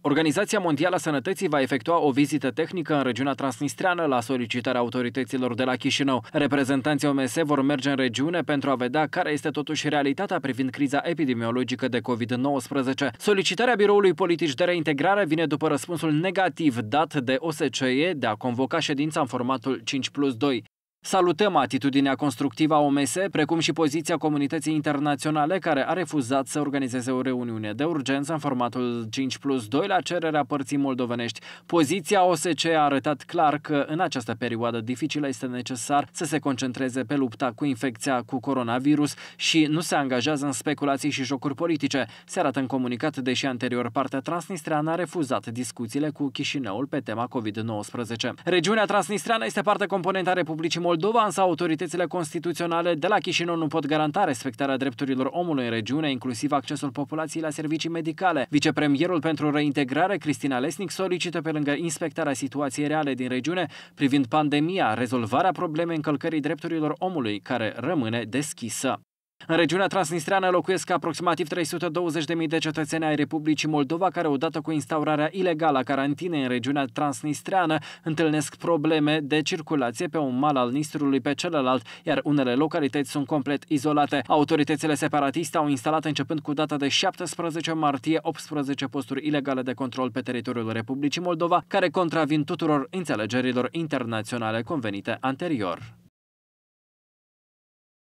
Organizația Mondială a Sănătății va efectua o vizită tehnică în regiunea transnistreană la solicitarea autorităților de la Chișinău. Reprezentanții OMS vor merge în regiune pentru a vedea care este totuși realitatea privind criza epidemiologică de COVID-19. Solicitarea Biroului Politici de Reintegrare vine după răspunsul negativ dat de OSCE de a convoca ședința în formatul 5 plus 2. Salutăm atitudinea constructivă a OMS, precum și poziția comunității internaționale care a refuzat să organizeze o reuniune de urgență în formatul 5 plus 2 la cererea părții moldovenești. Poziția OSCE a arătat clar că în această perioadă dificilă este necesar să se concentreze pe lupta cu infecția cu coronavirus și nu se angajează în speculații și jocuri politice. Se arată în comunicat, deși anterior partea transnistreană a refuzat discuțiile cu Chișinăul pe tema COVID-19. Regiunea transnistreană este parte componentă a Republicii Moldova, însă autoritățile constituționale de la Chișinău nu pot garanta respectarea drepturilor omului în regiune, inclusiv accesul populației la servicii medicale. Vicepremierul pentru reintegrare, Cristina Lesnic, solicită pe lângă inspectarea situației reale din regiune privind pandemia, rezolvarea problemei încălcării drepturilor omului, care rămâne deschisă. În regiunea transnistreană locuiesc aproximativ 320.000 de cetățeni ai Republicii Moldova, care odată cu instaurarea ilegală a carantinei în regiunea transnistreană întâlnesc probleme de circulație pe un mal al Nistrului pe celălalt, iar unele localități sunt complet izolate. Autoritățile separatiste au instalat începând cu data de 17 martie 18 posturi ilegale de control pe teritoriul Republicii Moldova, care contravin tuturor înțelegerilor internaționale convenite anterior.